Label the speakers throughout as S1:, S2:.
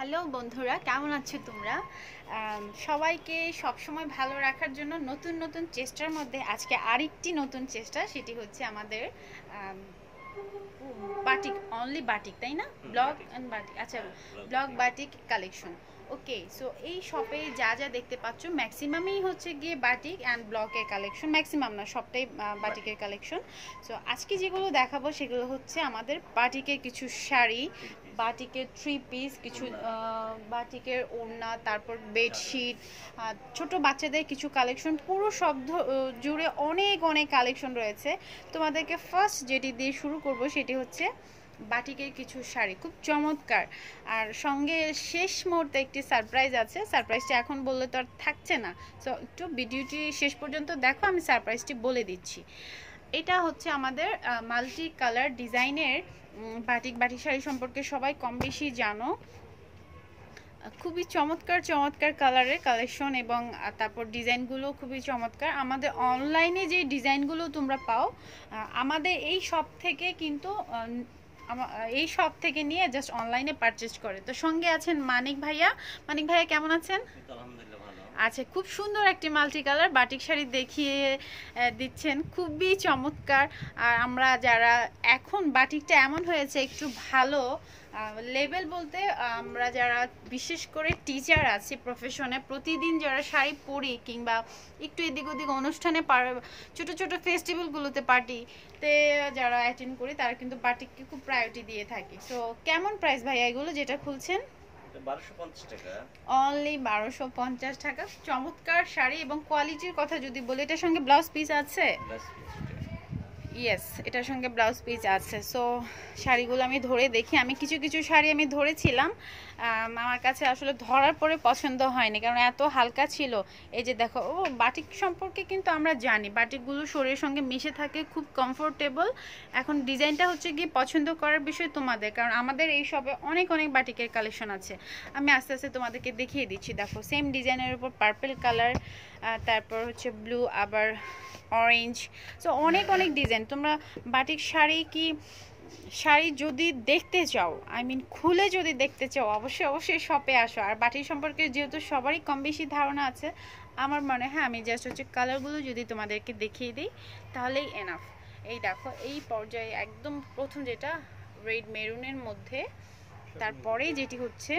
S1: hello বন্ধুরা কেমন আছো তোমরা সবাইকে সবসময় ভালো রাখার জন্য নতুন নতুন চেষ্টার মধ্যে আজকে আরেকটি নতুন চেষ্টা সেটি হচ্ছে আমাদের বাটিক অনলি বাটিক তাই না ব্লগ অ্যান্ড বাটিক আচ্ছা ব্লগ হ্যাঁ, বাটিক কালেকশন ওকে সো এই শপে যা যা দেখতে পাচ্ছ ম্যাক্সিমামই হচ্ছে গিয়ে বাটিক অ্যান্ড ব্লকের কালেকশন ম্যাক্সিমাম না সবটাই বাটিকের কালেকশন সো আজকে যেগুলো দেখাবো সেগুলো হচ্ছে আমাদের বাটিকের কিছু শাড়ি বাটিকের থ্রি পিস কিছু বাটিকের ওড়না তারপর বেডশিট ছোট বাচ্চাদের কিছু কালেকশন পুরো শব্দ জুড়ে অনেক অনেক কালেকশন রয়েছে তোমাদেরকে ফার্স্ট যেটি দিয়ে শুরু করব সেটি হচ্ছে বাটিকের কিছু শাড়ি খুব চমৎকার আর সঙ্গে শেষ মুহূর্তে একটি সারপ্রাইজ আছে সারপ্রাইজটি এখন বললে তো আর থাকছে না সো একটু ভিডিওটি শেষ পর্যন্ত দেখো আমি সারপ্রাইজটি বলে দিচ্ছি এটা হচ্ছে আমাদের মাল্টি কালার ডিজাইনের বাটিক বাটি শাড়ি সম্পর্কে সবাই কম বেশি জানো খুবই চমৎকার চমৎকার কালারের কালেকশন এবং তারপর ডিজাইনগুলো খুবই চমৎকার আমাদের অনলাইনে যে ডিজাইনগুলো তোমরা পাও আমাদের এই সব থেকে কিন্তু এই সব থেকে নিয়ে জাস্ট অনলাইনে পারচেস করে তো সঙ্গে আছেন মানিক ভাইয়া মানিক ভাইয়া কেমন আছেন আলহামদুলিল্লাহ আছে খুব সুন্দর একটি মাল্টি কালার বাটিক শাড়ি দেখিয়ে দিচ্ছেন খুবই চমৎকার আর আমরা যারা এখন বাটিকটা এমন হয়েছে একটু ভালো লেভেল বলতে আমরা যারা বিশেষ করে টিচার আছি প্রফেশনে প্রতিদিন যারা শাড়ি পরি কিংবা একটু এদিক ওদিক অনুষ্ঠানে ছোট ছোট ফেস্টিভ্যালগুলোতে পার্টিতে যারা অ্যাটেন্ড করি তারা কিন্তু বাটিককে খুব প্রায়োরিটি দিয়ে থাকে তো কেমন প্রাইস ভাইয়া এগুলো যেটা খুলছেন অনলি বারোশো পঞ্চাশ টাকা চমৎকার শাড়ি এবং কোয়ালিটির কথা যদি বলি এটার সঙ্গে ব্লাউজ পিস আছে ইয়েস এটার সঙ্গে ব্লাউজ পিস আছে সো শাড়িগুলো আমি ধরে দেখি আমি কিছু কিছু শাড়ি আমি ধরেছিলাম আমার কাছে আসলে ধরার পরে পছন্দ হয়নি কারণ এত হালকা ছিল এই যে দেখো ও বাটিক সম্পর্কে কিন্তু আমরা জানি বাটিকগুলো শরীরের সঙ্গে মিশে থাকে খুব কমফোর্টেবল এখন ডিজাইনটা হচ্ছে গিয়ে পছন্দ করার বিষয় তোমাদের কারণ আমাদের এই সবে অনেক অনেক বাটিকের কালেকশন আছে আমি আস্তে আস্তে তোমাদেরকে দেখিয়ে দিচ্ছি দেখো সেম ডিজাইনের উপর পার্পেল কালার তারপর হচ্ছে ব্লু আবার অরেঞ্জ সো অনেক অনেক ডিজাইন পারেন তোমরা বাটিক শাড়ি কি শাড়ি যদি দেখতে চাও আই মিন খুলে যদি দেখতে চাও অবশ্যই অবশ্যই শপে আসো আর বাটির সম্পর্কে যেহেতু সবারই কম বেশি ধারণা আছে আমার মনে হয় আমি জাস্ট হচ্ছে কালারগুলো যদি তোমাদেরকে দেখিয়ে দিই তাহলেই এনাফ এই দেখো এই পর্যায়ে একদম প্রথম যেটা রেড মেরুনের মধ্যে তারপরে যেটি হচ্ছে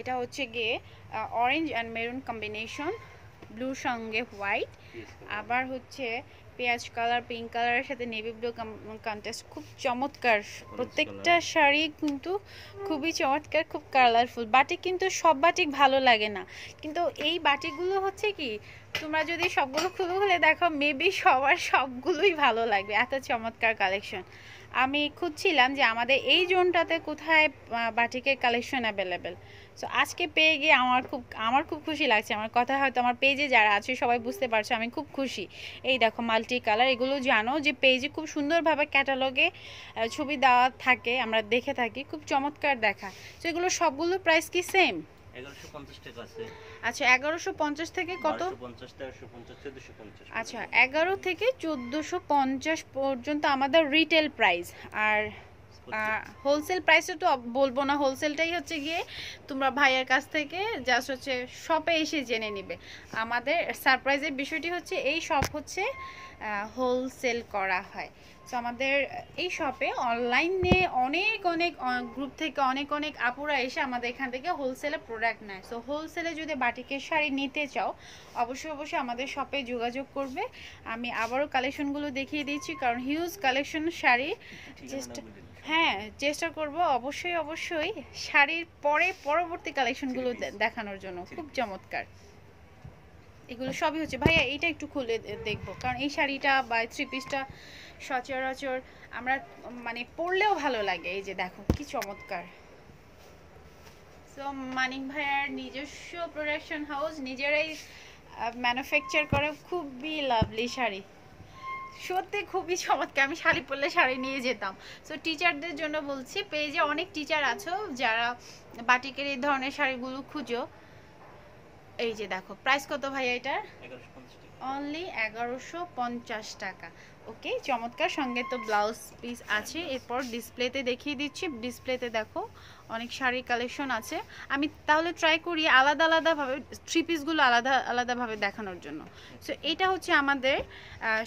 S1: এটা হচ্ছে গিয়ে অরেঞ্জ অ্যান্ড মেরুন কম্বিনেশন ব্লুর সঙ্গে হোয়াইট আবার হচ্ছে পেঁয়াজ কালার পিঙ্ক কালারের সাথে নেভি ব্লু কন্টেস্ট খুব চমৎকার প্রত্যেকটা শাড়ি কিন্তু খুবই চমৎকার খুব কালারফুল বাটিক কিন্তু সব বাটিক ভালো লাগে না কিন্তু এই বাটিগুলো হচ্ছে কি তোমরা যদি সবগুলো খুলে খুলে দেখো মেবি সবার সবগুলোই ভালো লাগবে এত চমৎকার কালেকশন আমি খুঁজছিলাম যে আমাদের এই জোনটাতে কোথায় বাটিকের কালেকশন অ্যাভেলেবেল সো আজকে পেয়ে গিয়ে আমার খুব আমার খুব খুশি লাগছে আমার কথা হয়তো আমার পেজে যারা আছে সবাই বুঝতে পারছো আমি খুব খুশি এই দেখো মাল্টি কালার এগুলো জানো যে পেজে খুব সুন্দরভাবে ক্যাটালগে ছবি দেওয়া থাকে আমরা দেখে থাকি খুব চমৎকার দেখা তো এগুলো সবগুলো প্রাইস কি সেম আচ্ছা এগারোশো পঞ্চাশ থেকে কত আচ্ছা এগারো থেকে চোদ্দোশো পঞ্চাশ পর্যন্ত আমাদের রিটেল প্রাইস আর হোলসেল প্রাইসে তো বলবো না হোলসেলটাই হচ্ছে গিয়ে তোমরা ভাইয়ের কাছ থেকে জাস্ট হচ্ছে শপে এসে জেনে নিবে আমাদের সারপ্রাইজের বিষয়টি হচ্ছে এই শপ হচ্ছে হোলসেল করা হয় সো আমাদের এই শপে অনলাইনে অনেক অনেক গ্রুপ থেকে অনেক অনেক আপুরা এসে আমাদের এখান থেকে হোলসেলে প্রোডাক্ট নেয় সো হোলসেলে যদি বাটিকের শাড়ি নিতে চাও অবশ্যই অবশ্যই আমাদের শপে যোগাযোগ করবে আমি আবারও কালেকশনগুলো দেখিয়ে দিচ্ছি কারণ হিউজ কালেকশন শাড়ি হ্যাঁ চেষ্টা করব অবশ্যই অবশ্যই শাড়ির পরে পরবর্তী কালেকশনগুলো দেখানোর জন্য খুব চমৎকার এগুলো সবই হচ্ছে ভাইয়া এইটা একটু খুলে দেখবো কারণ এই শাড়িটা বা থ্রি পিসটা সচরাচর আমরা মানে পরলেও ভালো লাগে এই যে দেখো কি চমৎকার সো মানিক ভাইয়ার নিজস্ব প্রোডাকশন হাউস নিজেরাই ম্যানুফ্যাকচার করে খুবই লাভলি শাড়ি সত্যি খুবই চমৎকার আমি শাড়ি পরলে শাড়ি নিয়ে যেতাম সো টিচারদের জন্য বলছি পেজে অনেক টিচার আছো যারা বাটিকের এই ধরনের শাড়িগুলো খুঁজো এই যে দেখো প্রাইস কত ভাই এটার অনলি এগারোশো পঞ্চাশ টাকা ওকে চমৎকার সঙ্গে তো ব্লাউজ পিস আছে এরপর ডিসপ্লেতে দেখিয়ে দিচ্ছি ডিসপ্লেতে দেখো অনেক শাড়ির কালেকশন আছে আমি তাহলে ট্রাই করি আলাদা আলাদাভাবে থ্রি পিসগুলো আলাদা আলাদাভাবে দেখানোর জন্য সো এটা হচ্ছে আমাদের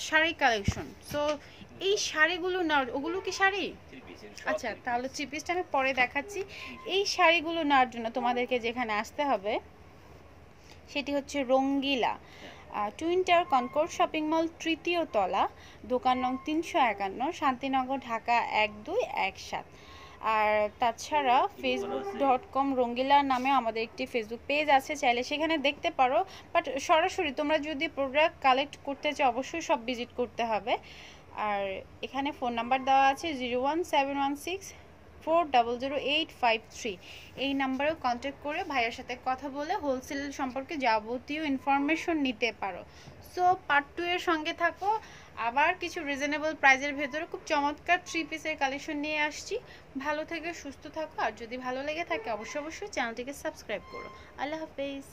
S1: শাড়ির কালেকশন সো এই শাড়িগুলো নেওয়ার ওগুলো কি শাড়ি আচ্ছা তাহলে থ্রি পিসটা আমি পরে দেখাচ্ছি এই শাড়িগুলো নেওয়ার জন্য তোমাদেরকে যেখানে আসতে হবে সেটি হচ্ছে রঙ্গিলা টুইন্টার কনকোর শপিং মল তৃতীয় তলা দোকান নং তিনশো একান্ন শান্তিনগর ঢাকা এক দুই এক সাত আর তাছাড়া ফেসবুক ডট কম রঙ্গিলা নামে আমাদের একটি ফেসবুক পেজ আছে চাইলে সেখানে দেখতে পারো বাট সরাসরি তোমরা যদি প্রোডাক্ট কালেক্ট করতে চাও অবশ্যই সব ভিজিট করতে হবে আর এখানে ফোন নাম্বার দেওয়া আছে zero one seven one six four double zero eight five three এই নাম্বারেও কন্ট্যাক্ট করে ভাইয়ের সাথে কথা বলে হোলসেল সম্পর্কে যাবতীয় ইনফরমেশন নিতে পারো সো পার্ট টু এর সঙ্গে থাকো আবার কিছু রিজনেবল প্রাইজের ভেতরে খুব চমৎকার থ্রি পিসের কালেকশন নিয়ে আসছি ভালো থেকে সুস্থ থাকো আর যদি ভালো লেগে থাকে অবশ্যই অবশ্যই চ্যানেলটিকে সাবস্ক্রাইব করো আল্লাহ হাফেজ